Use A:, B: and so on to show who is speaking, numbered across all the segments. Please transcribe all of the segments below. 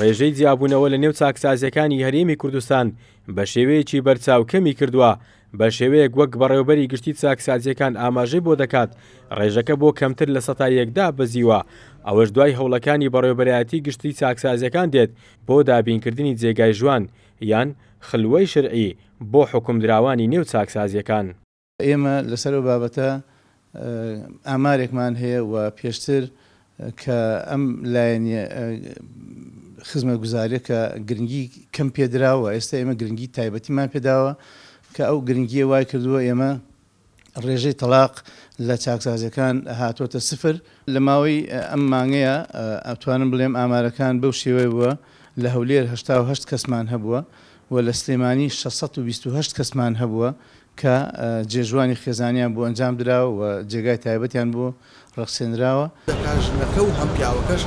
A: ڕێژەی جیاببوونەوە لە نێو چاکسازیەکانی هەرێمی کوردستان بە شێوەیەکی بەرچاو کەمی کردووە بە شێوەیەک وەک بەڕێوبەری گشتی چاکسازیەکان ئاماژەی بۆ دەکات ڕێژەکە بۆ کەمتر لە سەتا یەکدا بزیوە ئەوەش دوای هەوڵەکانی بەڕێوبەرایەتی گشتی چاکسازیەکان دێت بۆ دابینکردنی جێگای ژوان یان خلوەی شرعی بۆ حکمدراوانی نێو چاکسازیەکان ئێمە لەسەر و بابەتە ئامارێکمان هەیە و پێشتر
B: کە ئەم لایەن خزمە گوزاریە کە گرنگی کەم پێدراوە ئێستا ئێمە گرنگی تایبەتیمان پێداوە کە ئەو گرنگیە وای کردووە ئێمە ڕێژەی تەلاق لە چاکسازەکان هاتۆتە سفر لە ماوەی ئەم مانگەیە ئەتوانم بڵێم ئامارەکان بەو شێوەی بووە لە هەولێر هه کەسمان هەبووە و لە سلێمانی 628 کەسمان هەبووە کە جێژوانی خێزانیان بۆ ئەنجام درا و جێگای تایبەتیان بۆ ڕەخسێنراوە. ژنەکە و هەم پیاوەکەش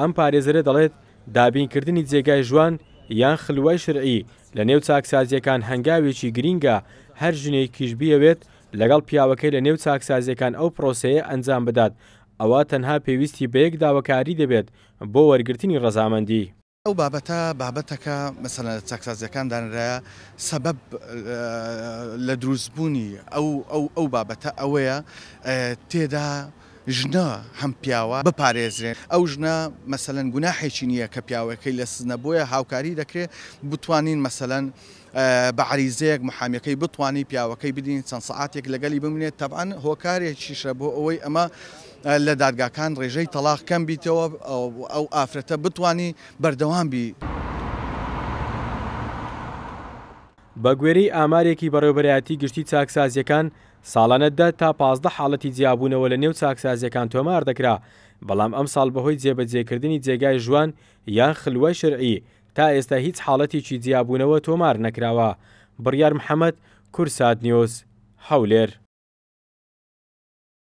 A: ئەم پارێزرە دەڵێت دابینکردنی جێگای ژوان یان خلوای شرعی لە نێو چاکسازیەکان هەنگاوێکی گرینگە هەر ژنێکیش بیەوێت لەگەڵ پیاوەکەی لە نێو چاکسازیەکان ئەو پرۆسەیە ئەنجام بدات ئەوە تەنها پێویستی بەیەک داواکاری دەبێت بۆ وەرگرتنی ڕەزامەندی.
C: ئەو بابەتە بابەتەکە مەسەنە چاکسازیەکان دانرایە سەبەب لە دروستبوونی ئەو بابەتە ئەوەیە تێدا ژنە هەم پیاوە بپارێزرێن ئەو ژنە مەسەەن گوناحێکی نییە کە پیاوەکەی لە سزنە بۆیە هاوکاری دەکرێت بتوانین مەسەەن بە عریزەیەک محامەکەی بتوانانی پیاوەکەی بدین چەند سعاتێک لەگەلی بمنێت تەبان هۆکارێکیشە بۆ ئەوەی ئەمە لە دادگاکان ڕێژەی تەلاق کەم بیتەوە ئەو ئافرەتە بتانی بەردەوام
A: بی. بە گوێرەی ئامارێکی بەڕێوبەرایەتی گشتی چاکسازیەکان ساڵانەتدا تا پازدە حاڵەتی جیاببوونەوە لە نێو چاکسازیەکان تۆمار دەکرا بەڵام ئەم ساڵ بەهۆی جێبەجێکردنی جێگای ژوان یان خلوە شرعی تا ئێستا هیچ حاڵەتیی جیاببوونەوە تۆمار نەکراوە بڕیار محەممەد کورسات نیۆز هەولێر